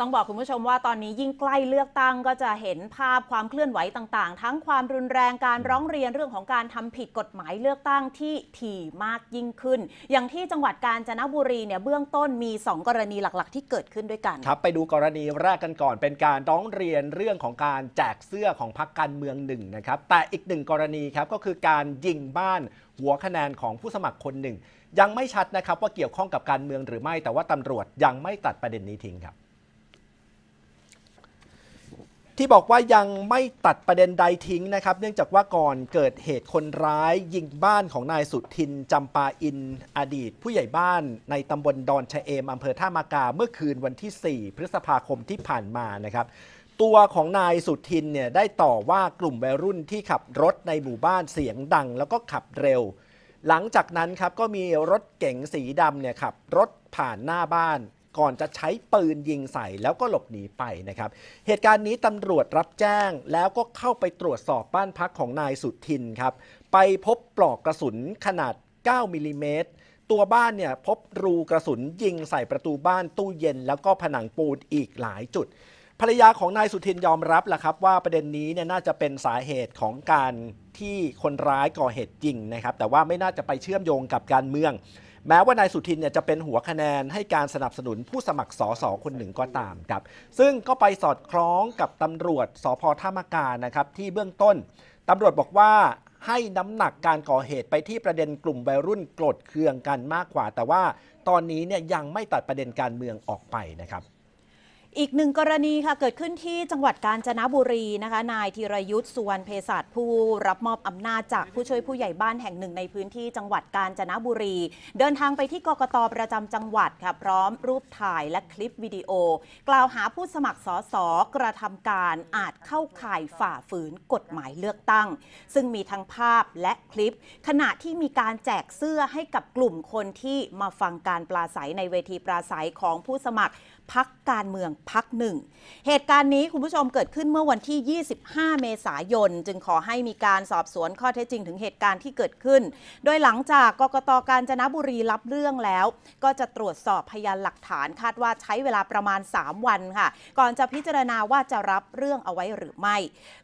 ต้องบอกคุณผู้ชมว่าตอนนี้ยิ่งใกล้เลือกตั้งก็จะเห็นภาพความเคลื่อนไหวต่างๆ ทั้งความรุนแรงการร้องเรียนเรื่องของการทำผิดกฎหมายเลือกตั้งที่ถี่มากยิ่งขึ้น อย่างที่จังหวัดกาญจนบุรีเนี่ยเบื้องต้นมี 2 กรณีหลักๆ ที่เกิดขึ้นด้วยกัน ครับไปดูกรณีแรกกันก่อนเป็นการร้องเรียนเรื่องของการแจกเสื้อของพรรคการเมืองหนึ่งนะครับ แต่อีกหนึ่งกรณีครับก็คือการยิงบ้านหัวคะแนนของผู้สมัครคนหนึ่ง ยังไม่ชัดนะครับว่าเกี่ยวข้องกับการเมืองหรือไม่แต่ว่าตำรวจยังไม่ตัดประเด็นนี้ทิ้งครับที่บอกว่ายังไม่ตัดประเด็นใดทิ้งนะครับ เนื่องจากว่าก่อนเกิดเหตุคนร้ายยิงบ้านของนายสุทินจำปาอินอดีต ผู้ใหญ่บ้านในตำบลดอนชะเอมอำเภอท่ามากาเมื่อคืนวันที่ 4 พฤษภาคมที่ผ่านมานะครับตัวของนายสุทินเนี่ยได้ต่อว่ากลุ่มวัยรุ่นที่ขับรถในหมู่บ้านเสียงดัง แล้วก็ขับเร็ว หลังจากนั้นครับก็มีรถเก๋งสีดำเนี่ยขับรถผ่านหน้าบ้านก่อนจะใช้ปืนยิงใส่แล้วก็หลบหนีไปนะครับ เหตุการณ์นี้ตำรวจรับแจ้งแล้วก็เข้าไปตรวจสอบบ้านพักของนายสุทินครับ ไปพบปลอกกระสุนขนาด 9มิลิเมตรตัวบ้านเนี่ยพบรูกระสุนยิงใส่ประตูบ้านตู้เย็นแล้วก็ผนังปูนอีกหลายจุด ภรรยาของนายสุทินยอมรับแหละครับ ว่าประเด็นนี้เนี่ยน่าจะเป็นสาเหตุของการที่คนร้ายก่อเหตุจริงนะครับ แต่ว่าไม่น่าจะไปเชื่อมโยงกับการเมืองแม้ว่านายสุทินเนี่ยจะเป็นหัวคะแนนให้การสนับสนุนผู้สมัครสสคนหนึ่งก็ตามครับซึ่งก็ไปสอดคล้องกับตำรวจสพท่ามากานะครับที่เบื้องต้นตำรวจบอกว่าให้น้ำหนักการก่อเหตุไปที่ประเด็นกลุ่มวัยรุ่นโกรธเคืองกันมากกว่า แต่ว่าตอนนี้เนี่ยยังไม่ตัดประเด็นการเมืองออกไปนะครับอีกหนึ่งกรณีค่ะเกิดขึ้นที่จังหวัดกาญจนบุรีนะคะนายธีรยุทธ์สุวรรณเพศาสผู้รับมอบอำนาจจากผู้ช่วยผู้ใหญ่บ้านแห่งหนึ่งในพื้นที่จังหวัดกาญจนบุรี เดินทางไปที่กกตประจำจังหวัดค่ะพร้อมรูปถ่ายและคลิปวิดีโอ กล่าวหาผู้สมัครสสกระทำการอาจเข้าข่ายฝ่าฝืนกฎหมายเลือกตั้ง ซึ่งมีทั้งภาพและคลิป ขณะที่มีการแจกเสื้อให้กับกลุ่มคนที่มาฟังการปราศัยในเวทีปราศัยของผู้สมัครพักการเมืองพักหนึ่ง เหตุการณ์นี้คุณผู้ชมเกิดขึ้นเมื่อวันที่ 25 เมษายน จึงขอให้มีการสอบสวนข้อเท็จจริงถึงเหตุการณ์ที่เกิดขึ้น โดยหลังจากกกตกาญจนบุรีรับเรื่องแล้ว ก็จะตรวจสอบพยานหลักฐานคาดว่าใช้เวลาประมาณ 3 วันค่ะ ก่อนจะพิจารณาว่าจะรับเรื่องเอาไว้หรือไม่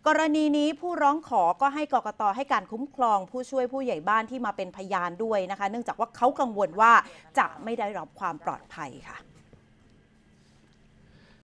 กรณีนี้ผู้ร้องขอก็ให้กกตให้การคุ้มครอง ผู้ช่วยผู้ใหญ่บ้านที่มาเป็นพยานด้วยนะคะ เนื่องจากว่าเขากังวลว่าจะไม่ได้รับความปลอดภัยค่ะ